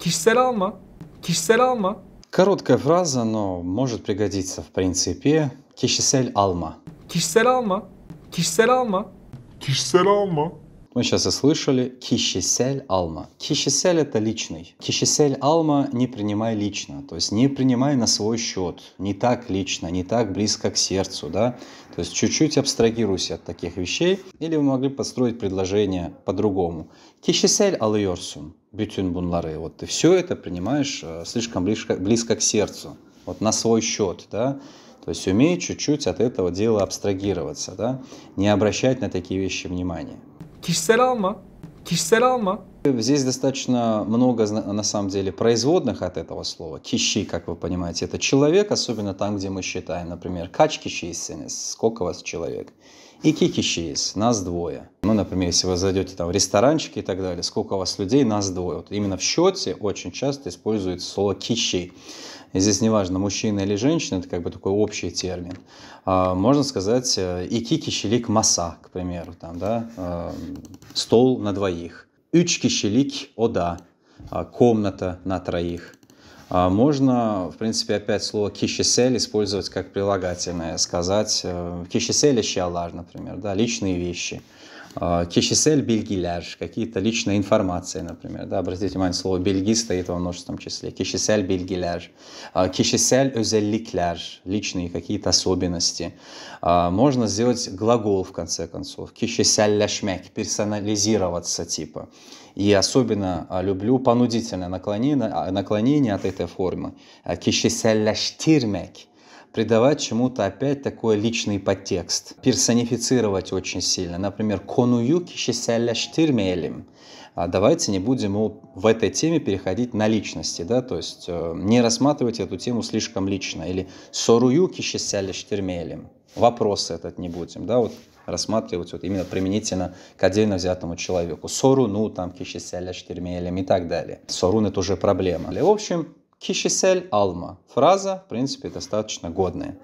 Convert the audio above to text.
Kişisel алма. Kişisel алма. Короткая фраза, но может пригодиться в принципе. Кишесель алма. Кишесель алма. Кишесель алма. Кишесель алма. Мы сейчас и слышали кишесель алма. Кишесель это личный. Кишесель алма не принимай лично, то есть не принимай на свой счет, не так лично, не так близко к сердцу, да. То есть чуть-чуть абстрагируйся от таких вещей, или вы могли построить предложение по-другому. Кишесель алйорсун bütün Бунлары, Вот ты все это принимаешь э, слишком близко, близко к сердцу, вот на свой счет, да. То есть умей чуть-чуть от этого дела абстрагироваться, да, не обращать на такие вещи внимания. Кишсel alma, kişisel alma. Здесь достаточно много, на самом деле, производных от этого слова. Киши, как вы понимаете, это человек, особенно там, где мы считаем, например, кач кишисенес, сколько у вас человек. И кикишис, нас двое. Ну, например, если вы зайдете там в ресторанчик и так далее, сколько у вас людей, нас двое. Вот именно в счете очень часто используется слово киши. И здесь неважно, мужчина или женщина, это как бы такой общий термин. А, можно сказать, э, и ики кишелик масса, к примеру, там, да, а, стол на двоих. 3 kişilik oda, а, комната на троих. А, можно, в принципе, опять слово кишесель использовать как прилагательное, сказать э, кишесель вещалар, например, да, личные вещи. А, кишесел bilgiler, какие-то личные информации, например. Да, обратите внимание, слово bilgi стоит во множественном числе. Кишесел bilgiler, кишесел özellikler, личные какие-то особенности. А, можно сделать глагол, в конце концов. Кишеселлешмек, персонализироваться типа. И особенно а, люблю понудительное наклонение, наклонение от этой формы. Кишеселлештирмек – придавать чему-то опять такой личный подтекст, персонифицировать очень сильно. Например, «конуюки шисяляштирмелем». А давайте не будем в этой теме переходить на личности, да, то есть э, не рассматривать эту тему слишком лично. Или «соруюки шисяляштирмелем». Вопрос этот не будем, да, вот рассматривать вот именно применительно к отдельно взятому человеку. Сору, ну, там, кишеселя, штирмелем и так далее. Сорун — это уже проблема. В общем, Кишисель алма. Фраза, в принципе, достаточно годная.